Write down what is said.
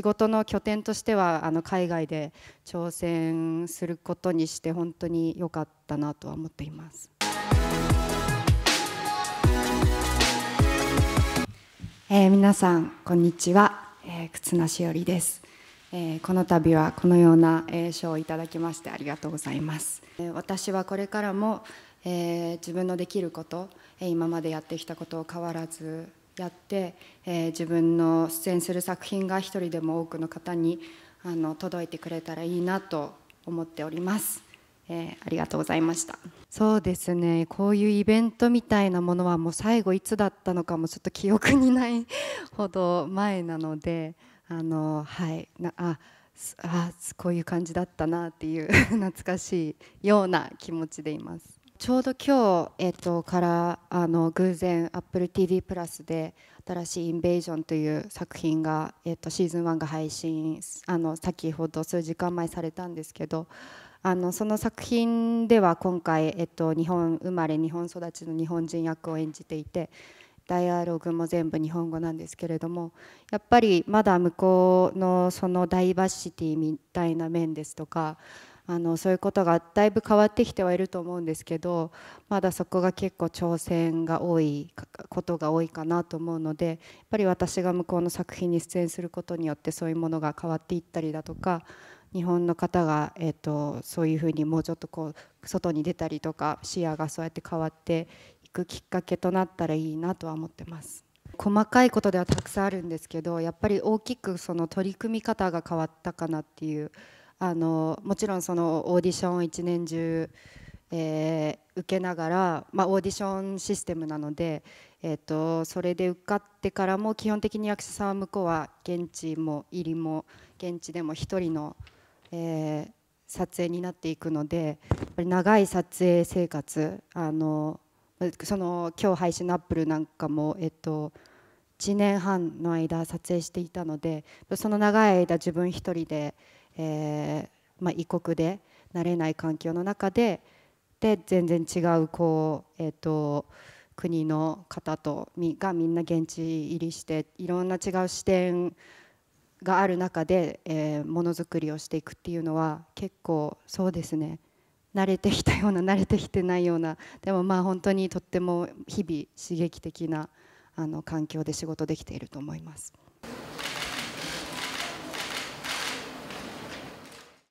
仕事の拠点としてはあの海外で挑戦することにして本当に良かったなとは思っています。えー、皆さんこんにちは、えー、忽那しよりです、えー、この度はこのような、えー、賞をいただきましてありがとうございます、えー、私はこれからも、えー、自分のできること、えー、今までやってきたことを変わらずやって、えー、自分の出演する作品が一人でも多くの方にあの届いてくれたらいいなと思っております。えー、ありがとうございましたそうですねこういうイベントみたいなものはもう最後いつだったのかもちょっと記憶にないほど前なのであのはいなああこういう感じだったなっていう 懐かしいような気持ちでいます。ちょうど今日、えー、とからあの偶然 AppleTV プラスで新しい「インベージョン」という作品が、えー、とシーズン1が配信あの先ほど数時間前されたんですけどあのその作品では今回、えー、と日本生まれ日本育ちの日本人役を演じていてダイアログも全部日本語なんですけれどもやっぱりまだ向こうのそのダイバーシティみたいな面ですとかあのそういうことがだいぶ変わってきてはいると思うんですけどまだそこが結構挑戦が多いことが多いかなと思うのでやっぱり私が向こうの作品に出演することによってそういうものが変わっていったりだとか日本の方が、えーと、そういうふうにもうちょっとこう外に出たりとか視野がそうやって変わっていくきっかけとなったらいいなとは思ってます。細かいことではたくさんあるんですけどやっぱり大きくその取り組み方が変わったかなっていうあのもちろんそのオーディション一年中、えー、受けながら、まあ、オーディションシステムなので、えーと、それで受かってからも基本的に役者さんは向こうは現地も入りも現地でも1人の、えー、撮影になっていくのでやっぱり長い撮影生活あのその今日配信のアップルなんかも、えっと、1年半の間撮影していたのでその長い間自分一人で、えーまあ、異国で慣れない環境の中でで全然違うこう、えーと、国の方とみがみんな現地入りしていろんな違う視点がある中で、えー、ものづくりをしていくっていうのは結構そうですね慣れてきたような慣れてきてないようなでもまあ本当にとっても日々刺激的な。あの環境で仕事できていると思います。